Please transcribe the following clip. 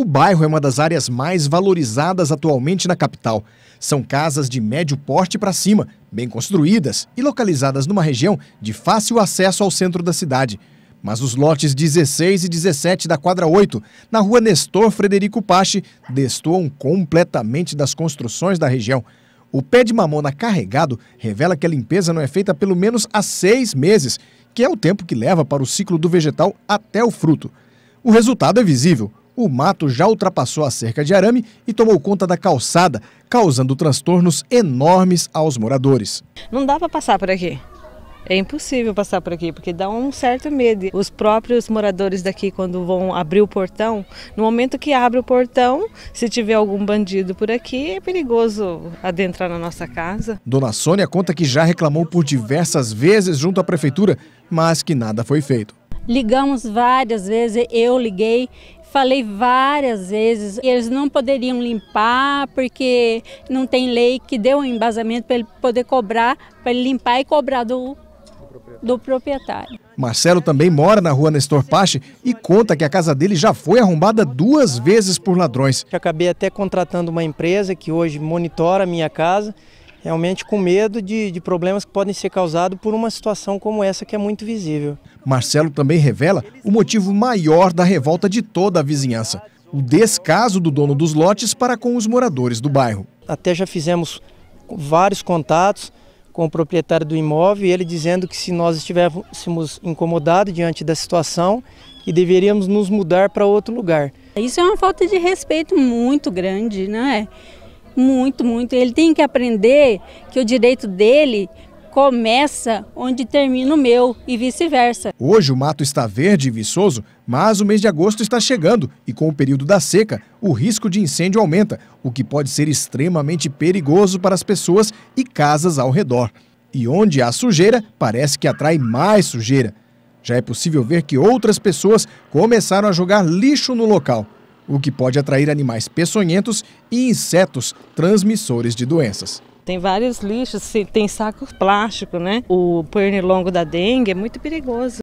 O bairro é uma das áreas mais valorizadas atualmente na capital. São casas de médio porte para cima, bem construídas e localizadas numa região de fácil acesso ao centro da cidade. Mas os lotes 16 e 17 da quadra 8, na rua Nestor Frederico Pache, destoam completamente das construções da região. O pé de mamona carregado revela que a limpeza não é feita pelo menos há seis meses, que é o tempo que leva para o ciclo do vegetal até o fruto. O resultado é visível o mato já ultrapassou a cerca de arame e tomou conta da calçada, causando transtornos enormes aos moradores. Não dá para passar por aqui. É impossível passar por aqui, porque dá um certo medo. Os próprios moradores daqui, quando vão abrir o portão, no momento que abre o portão, se tiver algum bandido por aqui, é perigoso adentrar na nossa casa. Dona Sônia conta que já reclamou por diversas vezes junto à prefeitura, mas que nada foi feito. Ligamos várias vezes, eu liguei, falei várias vezes, eles não poderiam limpar porque não tem lei que dê um embasamento para ele poder cobrar, para ele limpar e cobrar do, do proprietário. Marcelo também mora na rua Nestor Pache e conta que a casa dele já foi arrombada duas vezes por ladrões. Eu acabei até contratando uma empresa que hoje monitora a minha casa, realmente com medo de, de problemas que podem ser causados por uma situação como essa que é muito visível. Marcelo também revela o motivo maior da revolta de toda a vizinhança: o descaso do dono dos lotes para com os moradores do bairro. Até já fizemos vários contatos com o proprietário do imóvel, ele dizendo que se nós estivéssemos incomodados diante da situação, que deveríamos nos mudar para outro lugar. Isso é uma falta de respeito muito grande, não é? Muito, muito. Ele tem que aprender que o direito dele começa onde termina o meu e vice-versa. Hoje o mato está verde e viçoso, mas o mês de agosto está chegando e com o período da seca, o risco de incêndio aumenta, o que pode ser extremamente perigoso para as pessoas e casas ao redor. E onde há sujeira, parece que atrai mais sujeira. Já é possível ver que outras pessoas começaram a jogar lixo no local o que pode atrair animais peçonhentos e insetos transmissores de doenças. Tem vários lixos, tem sacos plástico, né? O pernilongo da dengue é muito perigoso.